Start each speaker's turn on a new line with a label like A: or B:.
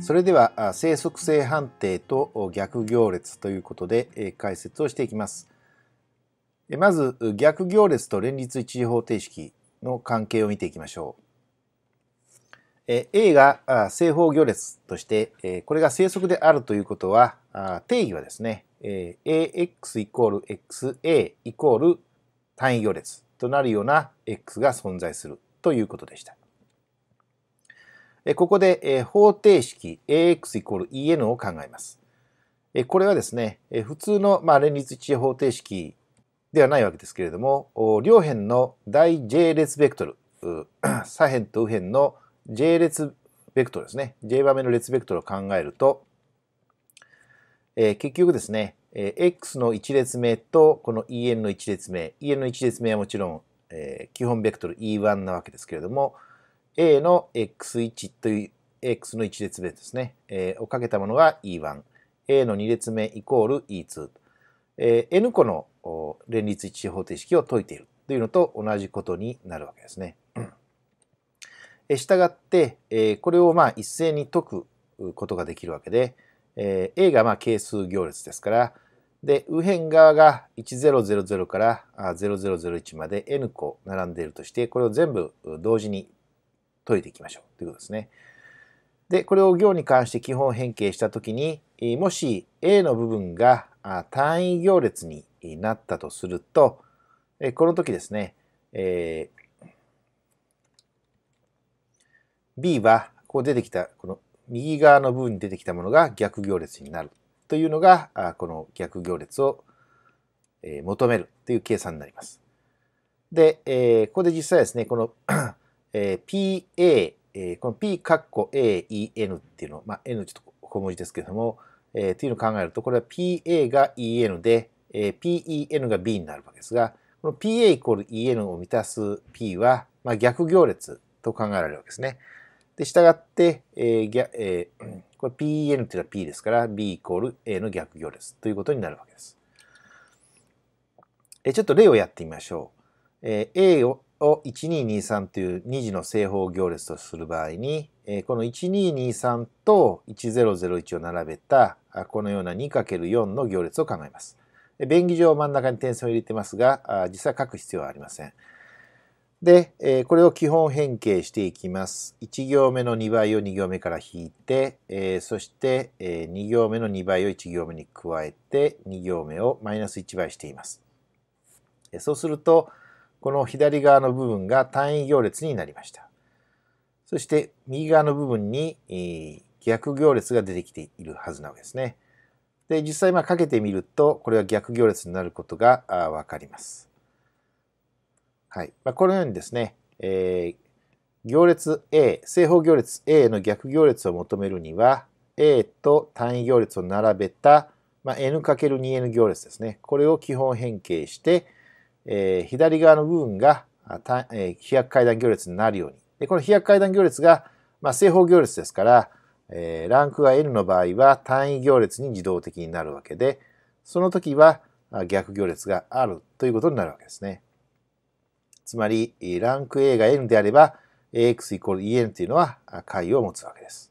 A: それでは生息性判定と逆行列ということで解説をしていきます。まず逆行列と連立一時方程式の関係を見ていきましょう。A が正方行列として、これが正則であるということは、定義はですね、ax イコール xa イコール単位行列となるような x が存在するということでした。ここで方程式 ax=en を考えます。これはですね、普通の連立一方程式ではないわけですけれども、両辺の大 j 列ベクトル、左辺と右辺の j 列ベクトルですね、j 場面の列ベクトルを考えると、結局ですね、x の1列目とこの en の1列目、en の1列目はもちろん基本ベクトル e1 なわけですけれども、A の X1 という、X の1列目ですね、えー、をかけたものが E1、A の2列目イコール E2、えー、N 個の連立一致方程式を解いているというのと同じことになるわけですね。したがって、えこれをまあ一斉に解くことができるわけで、え A がまあ係数行列ですから、で、右辺側が1000から0001まで n 個並んでいるとして、これを全部同時に解いていきましょうということですね。で、これを行に関して基本変形したときに、もし A の部分が単位行列になったとすると、この時ですね、えー、B はこう出てきた、この右側の部分に出てきたものが逆行列になるというのが、この逆行列を求めるという計算になります。で、えー、ここで実際ですね、このえー、PA、えー、この P カッコ AEN っていうの、まあ、N ちょっと小文字ですけれども、えー、というのを考えると、これは PA が EN で、えー、PEN が B になるわけですが、この PA イコール EN を満たす P は、まあ、逆行列と考えられるわけですね。で、従って、えーぎゃえー、これ PEN っていうのは P ですから、B イコール A の逆行列ということになるわけです。えちょっと例をやってみましょう。え A をを1223という2次の正方行列とする場合に、この1223と1001を並べたこのような 2×4 の行列を考えます。便宜上真ん中に点線を入れてますが、実際書く必要はありません。で、これを基本変形していきます。1行目の2倍を2行目から引いて、そして2行目の2倍を1行目に加えて、2行目をマイナス1倍しています。そうすると、この左側の部分が単位行列になりました。そして右側の部分に、逆行列が出てきているはずなわけですね。で、実際まあかけてみると、これは逆行列になることがわかります。はい。まあ、このようにですね、えー、行列 A、正方行列 A の逆行列を求めるには、A と単位行列を並べた、まあ、n×2n 行列ですね。これを基本変形して、えー、左側の部分が、えー、飛躍階段行列になるように。でこの飛躍階段行列が、まあ、正方行列ですから、えー、ランクが N の場合は単位行列に自動的になるわけで、その時は逆行列があるということになるわけですね。つまり、ランク A が N であれば、AX イコール EN というのは解を持つわけです。